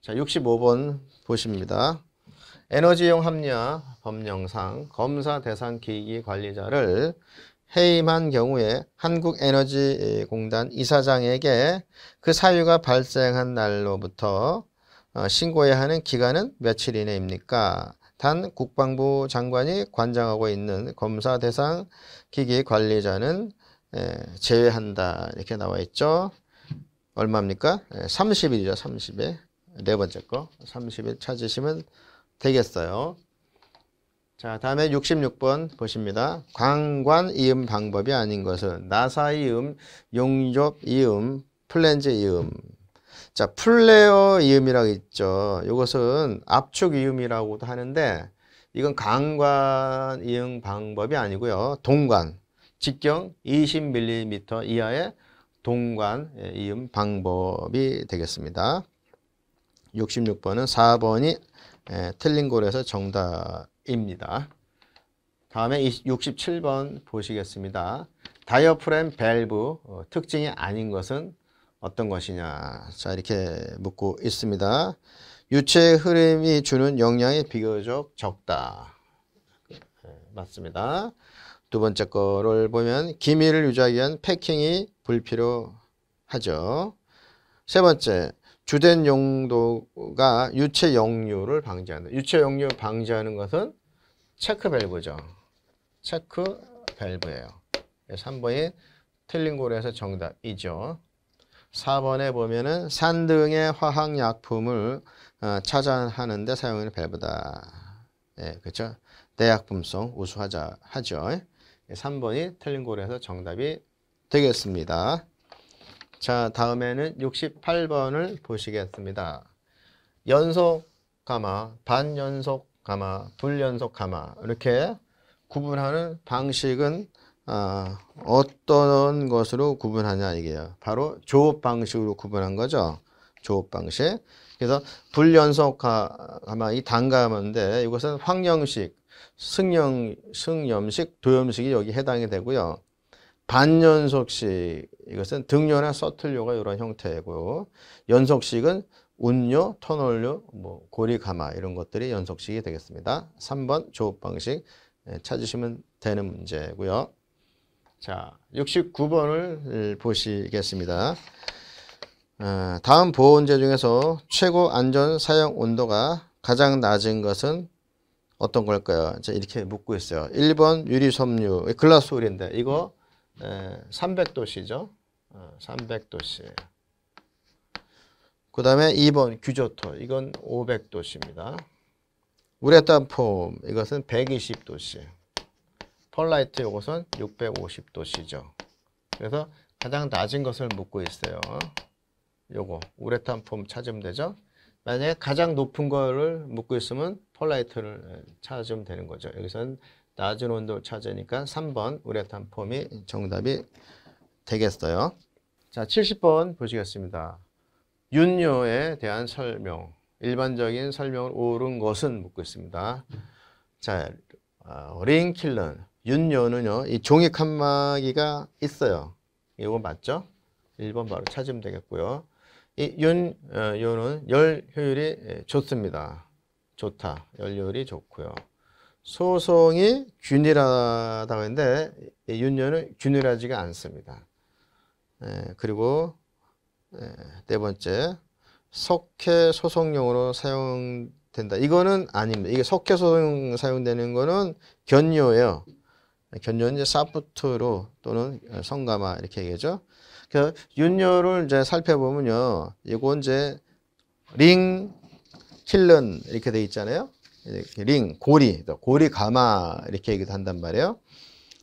자, 65번 보십니다. 에너지용 합리화 법령상 검사 대상 기기 관리자를 해임한 경우에 한국에너지공단 이사장에게 그 사유가 발생한 날로부터 어, 신고해야 하는 기간은 며칠 이내입니까? 단 국방부 장관이 관장하고 있는 검사 대상 기기 관리자는 제외한다 이렇게 나와 있죠. 얼마입니까? 30일이죠. 30일. 네 번째 거 30일 찾으시면 되겠어요. 자 다음에 66번 보십니다. 광관 이음 방법이 아닌 것은 나사 이음, 용접 이음, 플랜즈 이음 자, 플레어 이음이라고 있죠. 이것은 압축 이음이라고도 하는데 이건 광관 이음 방법이 아니고요. 동관, 직경 20mm 이하의 동관 예, 이음 방법이 되겠습니다. 66번은 4번이 예, 틀린 거래서 정답입니다. 다음에 67번 보시겠습니다. 다이어프램 밸브 어, 특징이 아닌 것은 어떤 것이냐 자 이렇게 묻고 있습니다. 유체 흐름이 주는 영향이 비교적 적다. 예, 맞습니다. 두 번째 거를 보면 기밀을 유지하기 위한 패킹이 불필요하죠. 세 번째, 주된 용도가 유체 역류를 방지하는 유체 역류 방지하는 것은 체크 밸브죠. 체크 밸브예요. 3번이 틀린 고래에서 정답이죠. 4번에 보면은 산 등의 화학약품을 어, 차단하는데 사용하는 밸브다. 예, 그렇죠? 내약품성 우수하자 하죠. 3번이 틀린 고래에서 정답이 되겠습니다. 자, 다음에는 68번을 보시겠습니다. 연속 가마, 반연속 가마, 불연속 가마 이렇게 구분하는 방식은 아, 어떤 것으로 구분하냐 이게요. 바로 조업 방식으로 구분한 거죠. 조업 방식. 그래서 불연속 가마 이 단가마인데 이것은 황영식, 승영, 승염식, 도염식이 여기 해당이 되고요. 반연속식 이것은 등료나 서틀료가 이런 형태고 연속식은 운료, 터널료, 뭐 고리가마 이런 것들이 연속식이 되겠습니다. 3번 조업 방식 예, 찾으시면 되는 문제고요. 자, 69번을 보시겠습니다. 아, 다음 보온제 중에서 최고 안전 사용 온도가 가장 낮은 것은 어떤 걸까요? 이렇게 묻고 있어요. 1번 유리섬유, 글라스 홀인데 이거 3 0 0도씨죠3 0 0도씨그 다음에 2번 규조토. 이건 5 0 0도씨입니다 우레탄폼. 이것은 1 2 0도씨 펄라이트 이것은 6 5 0도씨죠 그래서 가장 낮은 것을 묻고 있어요. 요거 우레탄 폼 찾으면 되죠. 만약에 가장 높은 거를 묻고 있으면 펄라이트를 찾으면 되는 거죠. 여기서는 낮은 온도를 찾으니까 3번 우레탄 폼이 정답이 되겠어요. 자, 70번 보시겠습니다. 윤료에 대한 설명, 일반적인 설명을 옳은 것은 묻고 있습니다. 자, 어, 레킬런 윤료는요, 이 종이 칸막이가 있어요. 이거 맞죠? 1번 바로 찾으면 되겠고요. 이 윤, 어, 요는 열 효율이 예, 좋습니다. 좋다. 열 효율이 좋고요. 소송이 균일하다고 했는데 윤여는 균일하지가 않습니다. 예, 그리고 예, 네 번째 석회 소송용으로 사용된다. 이거는 아닙니다. 이게 석회 소송 사용되는 거는 견료예요. 견료는 이제 사프트로 또는 성가마 이렇게 얘기죠그 윤료를 이제 살펴보면요. 이건 이제 링 킬런 이렇게 돼 있잖아요. 이렇게 링, 고리, 고리 가마 이렇게 얘기도 한단 말이에요.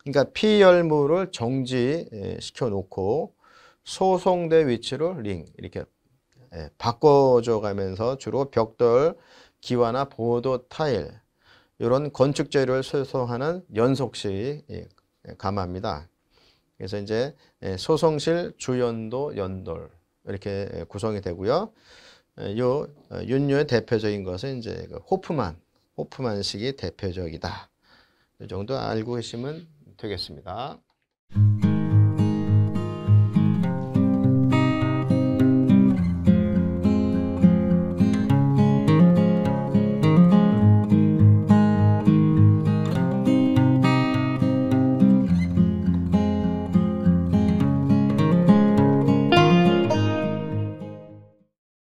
그러니까 피열무를 정지시켜 예, 놓고 소송대 위치로 링 이렇게 예, 바꿔줘 가면서 주로 벽돌, 기와나 보도, 타일 이런 건축 재료를 소송하는 연속식 예, 가마입니다. 그래서 이제 소송실 주연도 연돌 이렇게 구성이 되고요. 요 어, 윤료의 대표적인 것은 이제 그 호프만 호프만식이 대표적이다. 이 정도 알고 계시면 되겠습니다.